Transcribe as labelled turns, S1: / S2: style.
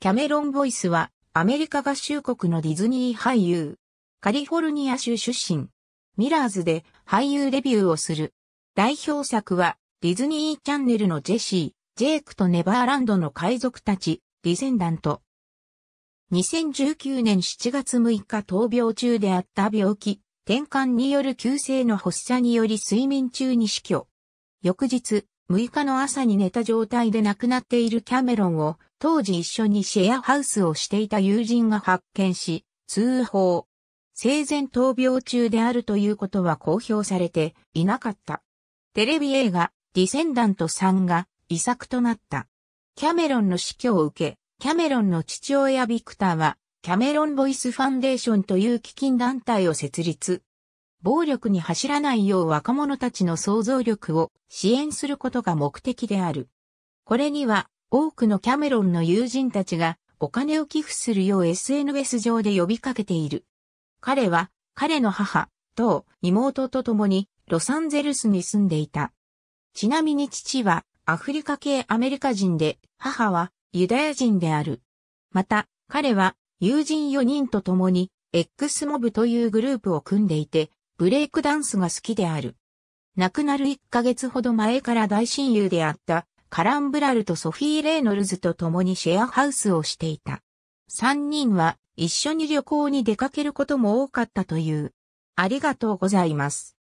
S1: キャメロン・ボイ
S2: スは、アメリカ合衆国のディズニー俳優。カリフォルニア州出身。ミラーズで俳優デビューをする。代表作は、ディズニーチャンネルのジェシー、ジェイクとネバーランドの海賊たち、ディセンダント。2019年7月6日闘病中であった病気、転換による急性の発作により睡眠中に死去。翌日、6日の朝に寝た状態で亡くなっているキャメロンを当時一緒にシェアハウスをしていた友人が発見し、通報。生前闘病中であるということは公表されていなかった。テレビ映画、ディセンダント3が遺作となった。キャメロンの死去を受け、キャメロンの父親ビクターは、キャメロンボイスファンデーションという基金団体を設立。暴力に走らないよう若者たちの想像力を支援することが目的である。これには多くのキャメロンの友人たちがお金を寄付するよう SNS 上で呼びかけている。彼は彼の母、と妹と共にロサンゼルスに住んでいた。ちなみに父はアフリカ系アメリカ人で、母はユダヤ人である。また、彼は友人4人と共に X モブというグループを組んでいて、ブレイクダンスが好きである。亡くなる1ヶ月ほど前から大親友であったカランブラルとソフィー・レイノルズと共にシェアハウスをしていた。三人は一緒に旅行に出かけることも多かったという。あり
S1: がとうございます。